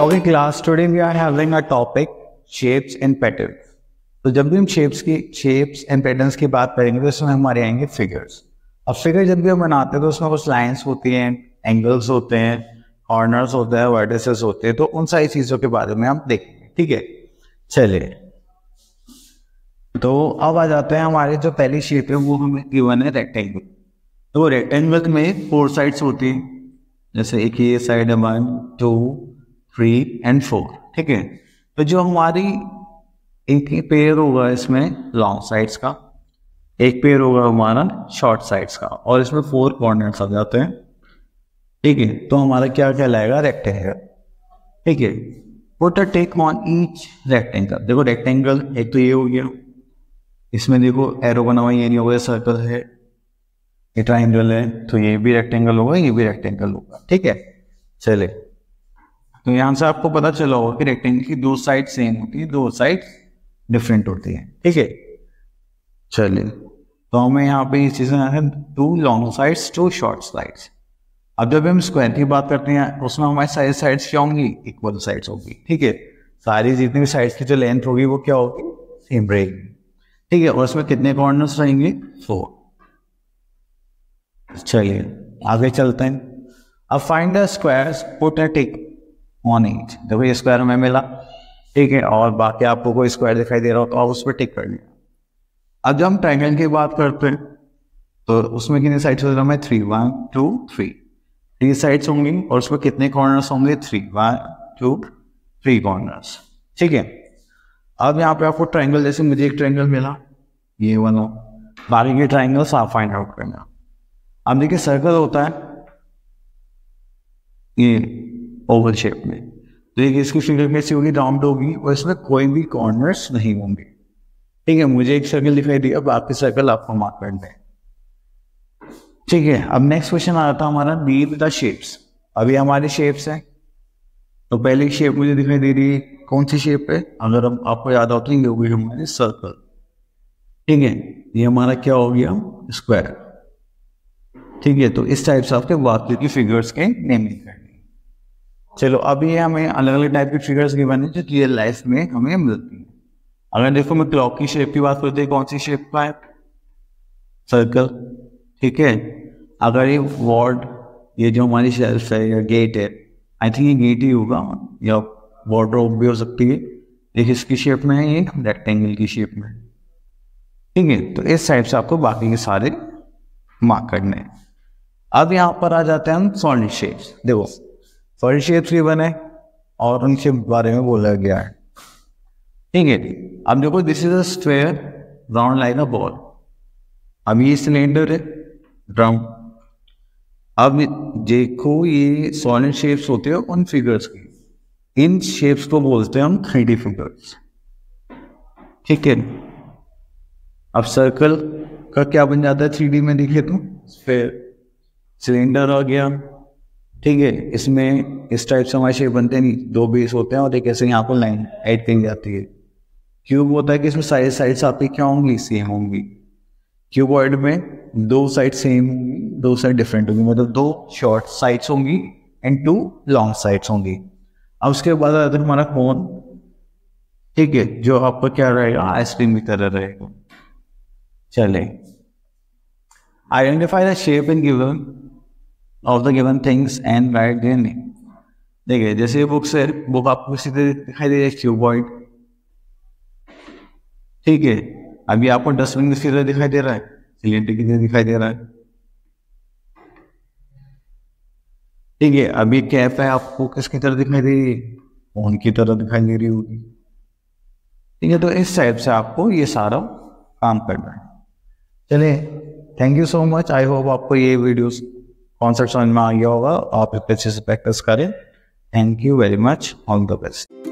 okay class today we are having a topic shapes and pattern तो जब भी हम शेप्स की शेप्स एंड पैटर्न्स की बात करेंगे तो उसमें हमारे आएंगे फिगर्स अब फिगर जब भी हम बनाते हैं तो उसमें कुछ लाइंस होती हैं एंगल्स होते हैं कॉर्नर्स होते हैं वर्टिसेस होते हैं तो उन सारी चीज़ों के बारे में हम देखेंगे ठीक है चलिए तो अब आ जाते हैं हमारे जो पहली शेप है वो हमें गिवन है रेक्टेंगल तो रेक्टेंगल में फोर साइड्स होती हैं जैसे एक ये साइड है one two three and four ठीक है तो जो हमारी एक ही पेयर होगा इसमें लॉन्ग साइड्स का एक पेयर होगा हमारा शॉर्ट साइड्स का और इसमें फोर कॉर्नर्स आ जाते हैं ठीक है तो हमारा क्या कहलाएगा रेक्टेंगल ठीक है what a take on each rectangle देखो रेक्टेंगल एक तो ये हो गया इसमें देखो एरो बना हुआ ये नहीं होगा सर्कल है ये ट्राइंगल है तो ये भी रेक्टेंगल होगा ये भी रेक्टेंगल होगा ठीक है चले तो यहां से आपको पता चला होगा कि रेक्टेंगल की दो साइड सेम होती है दो साइड डिफरेंट होती है ठीक है चलिए तो हमें यहाँ पे इस चीज़ में two long sides two short sides अब जब हम स्क्वायर की बात करते हैं उसमें हमारी सारी साइड्स क्या होंगी इक्वल साइड्स होगी ठीक है सारी जितनी भी साइड्स की जो लेंथ होगी वो क्या होगी सेम रहेगी ठीक है और इसमें कितने कॉर्नर्स रहेंगे फोर चलिए आगे चलते हैं अब find the squares put at one at देखो ये स्क्वायर हमें मिला ठीक है और बाकी आपको कोई स्क्वायर दिखाई दे रहा हो तो आप उस पर टिक कर लिया अब जब हम ट्राइंगल की बात करते हैं तो उसमें कितनी साइड्स होते हमें three one two three three sides होंगी और उसमें कितने कॉर्नर्स होंगे three one two three corners ठीक है अब यहाँ पे आपको ट्राइंगल जैसे मुझे एक ट्राइंगल मिला ये वाला बाकी के ट्राइंगल्स आप फाइंड आउट करना अब देखिए सर्कल होता है ये ओवल शेप में तो एक इसकी फिगर कैसी होगी राउंड होगी और इसमें कोई भी कॉर्नर्स नहीं होंगे ठीक है मुझे एक सर्कल दिखाई दिया बाकी सर्कल आपको मार्क कर दें ठीक है अब नेक्स्ट क्वेश्चन आ रहा था हमारा बी द शेप्स अभी हमारे शेप्स हैं तो पहली शेप मुझे दिखाई दे रही है कौन सी शेप है अगर हम आपको याद आते तो हैं ये हो गई हमारे सर्कल ठीक है ये हमारा क्या हो गया स्क्वायर ठीक है तो इस टाइप से आपके वाक्य की फिगर्स के नेमिंग करनी चलो अभी हमें अलग अलग टाइप के ट्रिगर्स गिवन है जो रियल लाइफ में हमें मिलती है अगर देखो मैं क्लॉक की शेप की बात करते हैं कौन सी शेप का है सर्कल ठीक है अगर ये वार्ड ये जो हमारी शेल्फ है या गेट है आई थिंक ये गेट ही होगा या वार्ड्रोब भी हो सकती है ये किसकी शेप में है ये रेक्टेंगल की शेप में ठीक है तो इस साइड से आपको बाकी के सारे मार्क करने हैं अब यहाँ पर आ जाते हैं हम सॉलिड शेप्स देखो सॉलिड शेप्स बने और उनके बारे में बोला गया है ठीक है अब देखो this is a square round line of ball अब ये सिलेंडर है राउंड अब देखो ये सॉलिड शेप्स होते हैं उन फिगर्स की इन शेप्स को बोलते हैं हम थ्री डी फिगर्स ठीक है अब सर्कल का क्या बन जाता है थ्री डी में देखे तो फिर सिलेंडर आ गया ठीक है इसमें इस टाइप से हमारे शेप बनते नहीं दो बेस होते हैं और एक ऐसे यहाँ पर लाइन ऐड कर जाती है क्यूब होता है कि इसमें साइड साइड्स आपकी क्या होंगी सेम होंगी क्यूबॉइड में दो साइड सेम होंगी दो साइड डिफरेंट होंगी मतलब दो शॉर्ट साइड्स होंगी एंड टू लॉन्ग साइड्स होंगी अब उसके बाद आता है हमारा कोन ठीक है जो आपका क्या रहेगा आइसक्रीम की तरह रहेगा चले identify the shape in given of the given things and write their name देखिए जैसे ये बुक से बुक आपको सीधे दिखाई दे रही है क्यूबॉइड ठीक है अभी आपको डस्टबिन सीधे दिखाई दे रहा है सिलेंडर की तरह दिखाई दे रहा है ठीक है अभी कैप है आपको किसकी तरह दिखाई दे रही है फोन की तरह दिखाई दे रही होगी ठीक है तो इस टाइप से आपको ये सारा काम करना है चलिए thank you so much I hope आपको ये वीडियोस कॉन्सेप्ट समझ में आ गया होगा आप अच्छे से प्रैक्टिस करें thank you very much all the best